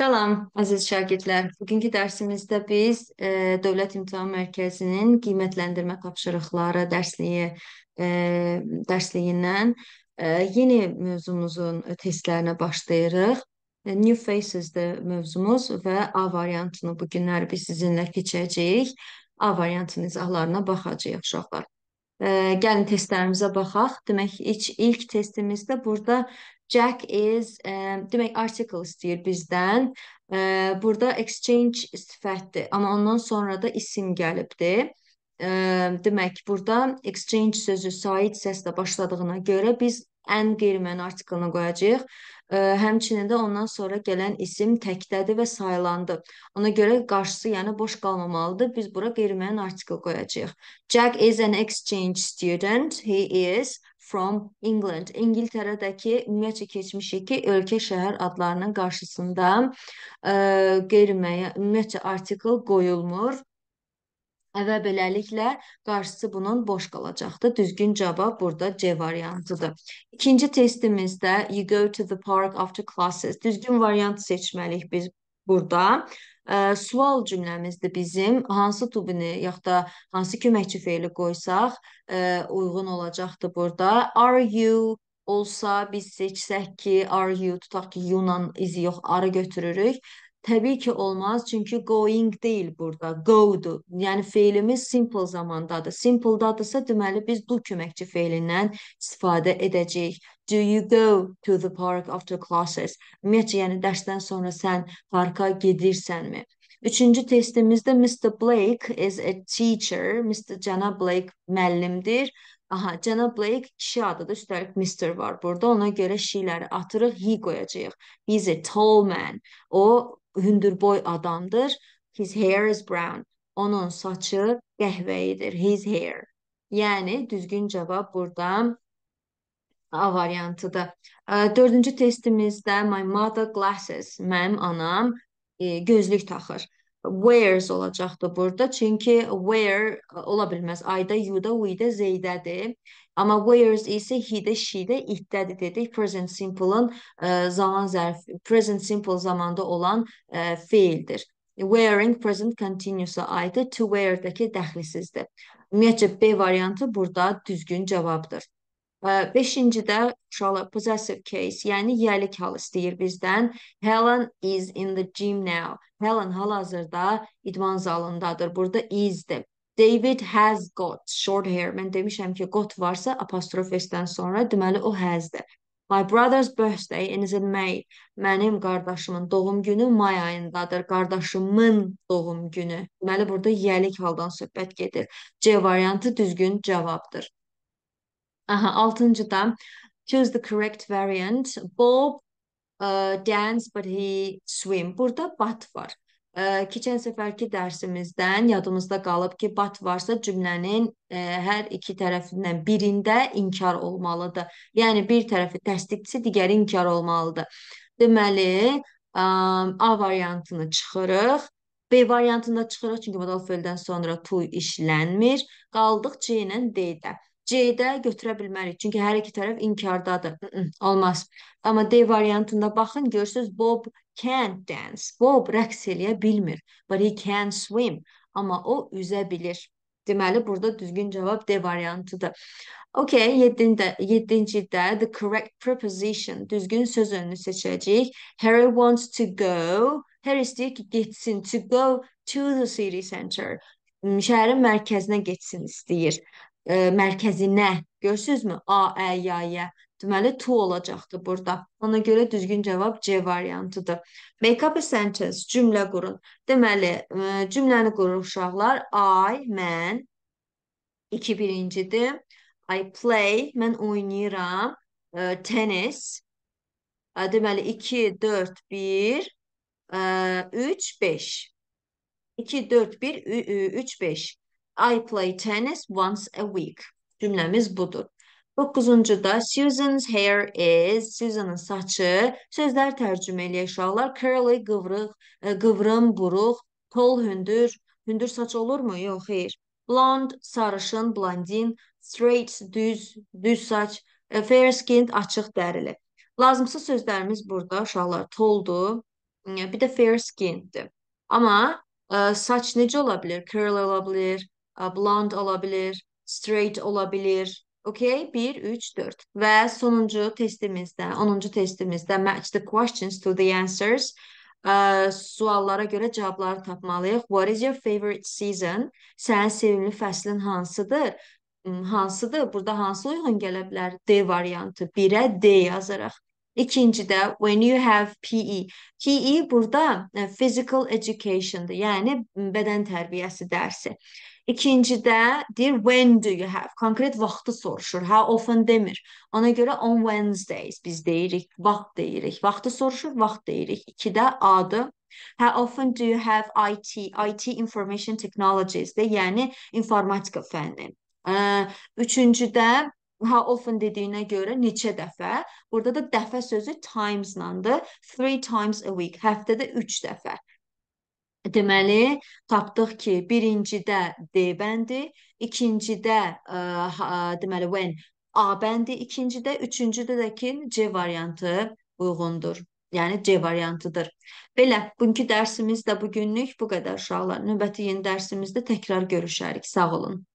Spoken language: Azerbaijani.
Salam, əziz şagirdlər. Bugünkü dərsimizdə biz e, Dövlət İmtahan Mərkəzinin qiymətləndirmə tapşırıqları dərsliyi e, dərsliyindən e, yeni mövzumuzun testlərinə başlayırıq. E, New Faces-də mövzumuz və A variantını bu günləri biz sizinlə keçəcəyik. A variantının izahlarına baxacağıq uşaqlar. Ə, gəlin testlərimizə baxaq. Demək, ilk, ilk testimizdə burada Jack is, ə, e, demək, article istəyir bizdən. Ə, e, burada exchange sifətdir, amma ondan sonra da isim gəlibdir. Ə, e, demək, burada exchange sözü sait səslə başladığına görə biz and qeyri-məna artiklına qoyacağıq. Həmçinin də ondan sonra gələn isim təkdədir və saylandı. Ona görə qarşısı yəni boş qalmamalıdır. Biz bura qeyri-müəyyən artikel qoyacağıq. Jack is an exchange student. He is from England. İngiltərədəki ümumiyyətcə keçmiş iki ölkə şəhər adlarının qarşısında ə, e, qeyri-müəyyən ümumiyyətcə artikel qoyulmur və beləliklə qarşısı bunun boş qalacaqdır. Düzgün cavab burada C variantıdır. İkinci testimizdə you go to the park after classes. Düzgün variant seçməliyik biz burada. Ə, sual cümləmizdir bizim. Hansı tubini yaxud da hansı köməkçi feili qoysaq ə, uyğun olacaqdır burada. Are you olsa biz seçsək ki, are you tutaq ki, you-la izi yox, arı götürürük. Təbii ki olmaz, çünki going deyil burada, go-dur. Yəni feilimiz simple zamandadır. Simple-dadırsa, deməli biz do köməkçi feilindən istifadə edəcəyik. Do you go to the park after classes? Ümumiyyətcə, yəni dərsdən sonra sən parka gedirsənmi? Üçüncü testimizdə Mr. Blake is a teacher. Mr. Cənab Blake müəllimdir. Aha, cənab Blake kişi adıdır. Üstəlik Mr. var burada. Ona görə she-ləri atırıq, he qoyacağıq. He is a tall man. O hündürboy adamdır. His hair is brown. Onun saçı qəhvəyidir. His hair. Yəni düzgün cavab burada A variantıdır. Dördüncü testimizdə my mother glasses. Mənim anam e, gözlük taxır where's olacaqdı burada. Çünki where e, ola bilməz. I-da, you-da, we-də, they-dədir. Amma where's isə he-də, she-də, it-dədir dedik. Present simple-ın e, zaman zərfi, present simple zamanda olan ə, e, feildir. Wearing present continuous-a aiddir. To wear-dəki dəxlisizdir. Ümumiyyətcə B variantı burada düzgün cavabdır. Beşincidə uşaqlar possessive case, yəni yəlik halı istəyir bizdən. Helen is in the gym now. Helen hal-hazırda idman zalındadır. Burada is-dir. David has got short hair. Mən demişəm ki, got varsa apostrof s-dən sonra deməli o has-dir. My brother's birthday is in May. Mənim qardaşımın doğum günü may ayındadır. Qardaşımın doğum günü. Deməli burada yəlik haldan söhbət gedir. C variantı düzgün cavabdır. Aha, altıncıda choose the correct variant. Bob uh, dance but he swim. Burada but var. Ə, keçən səfərki dərsimizdən yadımızda qalıb ki, bat varsa cümlənin ə, hər iki tərəfindən birində inkar olmalıdır. Yəni bir tərəfi təsdiqçi, digəri inkar olmalıdır. Deməli, ə, A variantını çıxırıq. B variantında çıxırıq çünki modal feldən sonra to işlənmir. Qaldıq C ilə D-də. C-də götürə bilmərik. Çünki hər iki tərəf inkardadır. N -n, olmaz. Amma D variantında baxın, görürsüz Bob can dance. Bob rəqs eləyə bilmir, but he can swim. Amma o üzə bilir. Deməli, burada düzgün cavab D variantıdır. Okay, 7-də 7-cidə the correct preposition, düzgün söz önünü seçəcəyik. Harry wants to go. Harry istəyir ki, getsin to go to the city center şəhərin mərkəzinə getsin istəyir e, mərkəzinə görürsünüzmü? A, ə, ya, yə. Deməli to olacaqdı burada. Ona görə düzgün cavab C variantıdır. Make up a sentence cümlə qurun. Deməli, e, cümləni qurur uşaqlar. I, mən 2 birincidir. I play, mən oynayıram. E, tennis. E, deməli 2 4 1 3 5. 2 4 1 3 5. I play tennis once a week. Cümləmiz budur. Doqquzuncuda Susan's hair is Susan'ın saçı. Sözlər tərcümə eləyək uşaqlar. Curly, qıvrıq, e, qıvrım, buruq, tol, hündür. Hündür saç olurmu? Yox, xeyr. Blond, sarışın, blondin, straight, düz, düz saç, e, fair skinned, açıq dərili. Lazımsa sözlərimiz burada uşaqlar toldu, e, bir də fair skinneddir. Amma ə, saç necə ola bilər? Curl ola bilər, blond ola bilir, straight ola bilir. Okay, 1, 3, 4. Və sonuncu testimizdə, 10-cu testimizdə match the questions to the answers. Ə, suallara görə cavabları tapmalıyıq. What is your favorite season? Sənin sevimli fəslin hansıdır? Hmm, hansıdır? Burada hansı uyğun gələ bilər? D variantı. 1-ə D yazırıq. İkincidə when you have PE. PE burada e, physical education'dır. Yəni bədən tərbiyəsi dərsi. İkincidə deyir when do you have? Konkret vaxtı soruşur. How often demir. Ona görə on Wednesdays biz deyirik, vaxt deyirik. Vaxtı soruşur, vaxt deyirik. 2-də A-dır. How often do you have IT? IT information technologies-də, yəni informatika fənni. E, Üçüncüdə how often dediyinə görə neçə dəfə Burada da dəfə sözü times-landır. Three times a week, həftədə 3 dəfə. Deməli, tapdıq ki, birincidə D bəndi, ikincidə ə, ə, deməli when A bəndi, ikincidə, üçüncüdə də ki, C variantı uyğundur. Yəni C variantıdır. Belə, bugünkü dərsimiz də bugünlük bu qədər uşaqlar. Növbəti yeni dərsimizdə təkrar görüşərik. Sağ olun.